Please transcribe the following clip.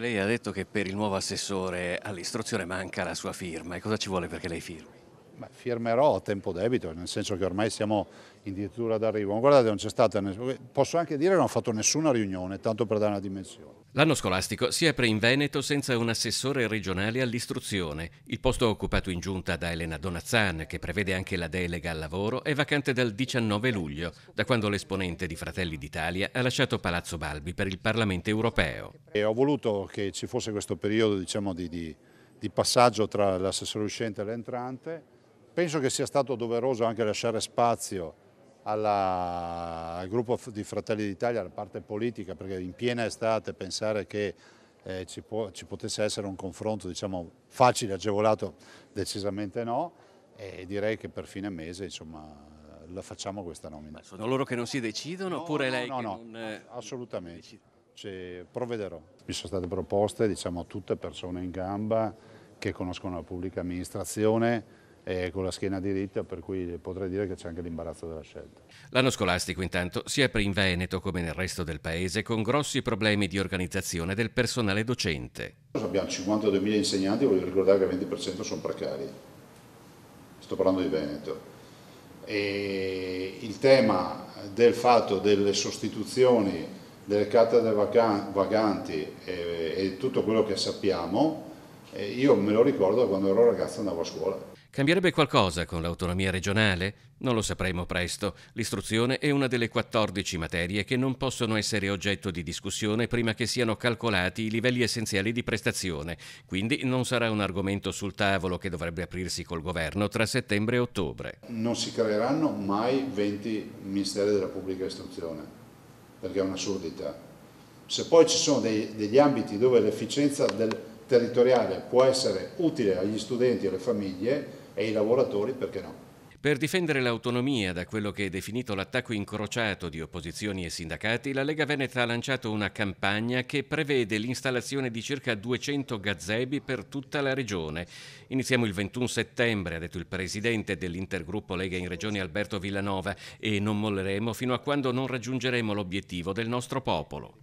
Lei ha detto che per il nuovo assessore all'istruzione manca la sua firma e cosa ci vuole perché lei firmi? Beh, firmerò a tempo debito, nel senso che ormai siamo addirittura d'arrivo. Ma guardate, non c'è stata. Posso anche dire che non ho fatto nessuna riunione, tanto per dare una dimensione. L'anno scolastico si apre in Veneto senza un assessore regionale all'istruzione. Il posto occupato in giunta da Elena Donazzan, che prevede anche la delega al lavoro, è vacante dal 19 luglio, da quando l'esponente di Fratelli d'Italia ha lasciato Palazzo Balbi per il Parlamento europeo. E ho voluto che ci fosse questo periodo diciamo, di, di, di passaggio tra l'assessore uscente e l'entrante Penso che sia stato doveroso anche lasciare spazio alla, al gruppo di Fratelli d'Italia, alla parte politica, perché in piena estate pensare che eh, ci, può, ci, potesse essere un confronto diciamo, facile, agevolato, decisamente no, e direi che per fine mese insomma, la facciamo questa nomina. Ma sono loro che non si decidono no, oppure no, lei no, no, non... Eh, assolutamente, cioè, provvederò. Mi sono state proposte diciamo, tutte persone in gamba che conoscono la pubblica amministrazione, eh, con la schiena diritta, per cui potrei dire che c'è anche l'imbarazzo della scelta. L'anno scolastico intanto si apre in Veneto come nel resto del paese con grossi problemi di organizzazione del personale docente. Abbiamo 52.000 insegnanti, voglio ricordare che il 20% sono precari, sto parlando di Veneto. E il tema del fatto delle sostituzioni delle cattedre vaganti eh, e tutto quello che sappiamo io me lo ricordo quando ero ragazzo andavo a scuola. Cambierebbe qualcosa con l'autonomia regionale? Non lo sapremo presto. L'istruzione è una delle 14 materie che non possono essere oggetto di discussione prima che siano calcolati i livelli essenziali di prestazione, quindi non sarà un argomento sul tavolo che dovrebbe aprirsi col governo tra settembre e ottobre. Non si creeranno mai 20 ministeri della pubblica istruzione, perché è un'assurdità. Se poi ci sono dei, degli ambiti dove l'efficienza del territoriale può essere utile agli studenti, alle famiglie e ai lavoratori, perché no? Per difendere l'autonomia da quello che è definito l'attacco incrociato di opposizioni e sindacati, la Lega Veneta ha lanciato una campagna che prevede l'installazione di circa 200 gazebi per tutta la regione. Iniziamo il 21 settembre, ha detto il presidente dell'intergruppo Lega in Regione Alberto Villanova, e non molleremo fino a quando non raggiungeremo l'obiettivo del nostro popolo.